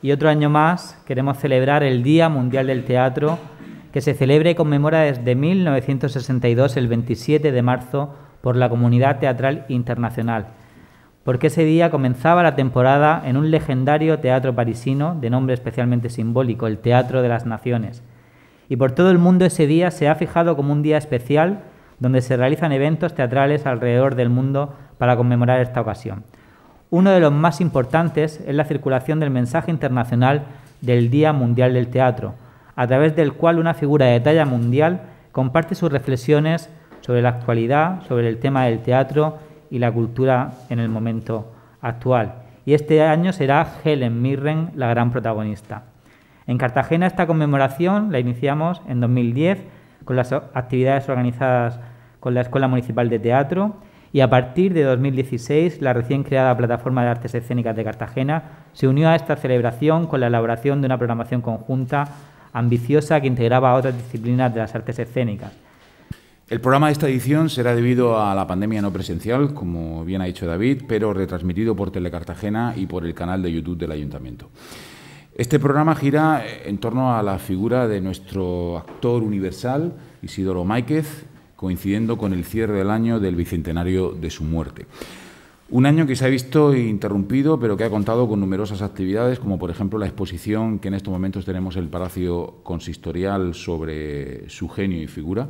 Y otro año más queremos celebrar el Día Mundial del Teatro, que se celebra y conmemora desde 1962, el 27 de marzo, por la Comunidad Teatral Internacional, porque ese día comenzaba la temporada en un legendario teatro parisino de nombre especialmente simbólico, el Teatro de las Naciones. Y por todo el mundo ese día se ha fijado como un día especial donde se realizan eventos teatrales alrededor del mundo para conmemorar esta ocasión. Uno de los más importantes es la circulación del mensaje internacional del Día Mundial del Teatro, a través del cual una figura de talla mundial comparte sus reflexiones sobre la actualidad, sobre el tema del teatro y la cultura en el momento actual. Y este año será Helen Mirren la gran protagonista. En Cartagena esta conmemoración la iniciamos en 2010 con las actividades organizadas con la Escuela Municipal de Teatro y a partir de 2016 la recién creada Plataforma de Artes Escénicas de Cartagena se unió a esta celebración con la elaboración de una programación conjunta ambiciosa que integraba otras disciplinas de las artes escénicas. El programa de esta edición será debido a la pandemia no presencial, como bien ha dicho David, pero retransmitido por Telecartagena y por el canal de YouTube del Ayuntamiento. Este programa gira en torno a la figura de nuestro actor universal, Isidoro Máquez, coincidiendo con el cierre del año del bicentenario de su muerte. Un año que se ha visto interrumpido, pero que ha contado con numerosas actividades, como por ejemplo la exposición que en estos momentos tenemos en el Palacio Consistorial sobre su genio y figura.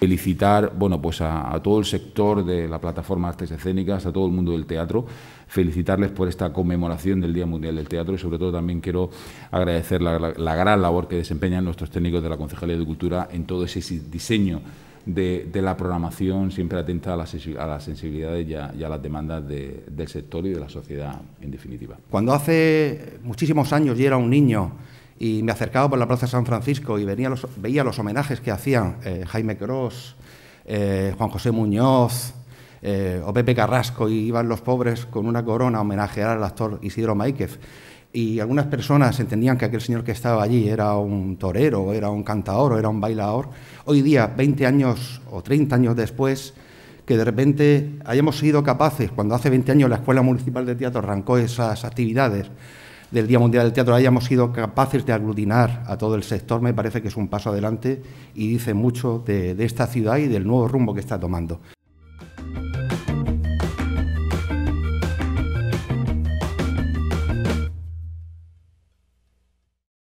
Felicitar bueno, pues a, todo el sector de la plataforma artes escénicas, a todo el mundo del teatro, felicitarles por esta conmemoración del Día Mundial del Teatro y sobre todo también quiero agradecer la, la gran labor que desempeñan nuestros técnicos de la Concejalía de Cultura en todo ese diseño de, la programación siempre atenta a las, sensibilidades y a, las demandas del sector y de la sociedad en definitiva. Cuando hace muchísimos años yo era un niño y me acercaba por la Plaza San Francisco y venía los, veía los homenajes que hacían eh, Jaime Cross, eh, Juan José Muñoz, eh, o Pepe Carrasco y iban los pobres con una corona a homenajear al actor Isidro Maíquez y algunas personas entendían que aquel señor que estaba allí era un torero, era un cantador, o era un bailador, hoy día, 20 años o 30 años después, que de repente hayamos sido capaces, cuando hace 20 años la Escuela Municipal de Teatro arrancó esas actividades del Día Mundial del Teatro, hayamos sido capaces de aglutinar a todo el sector, me parece que es un paso adelante y dice mucho de esta ciudad y del nuevo rumbo que está tomando.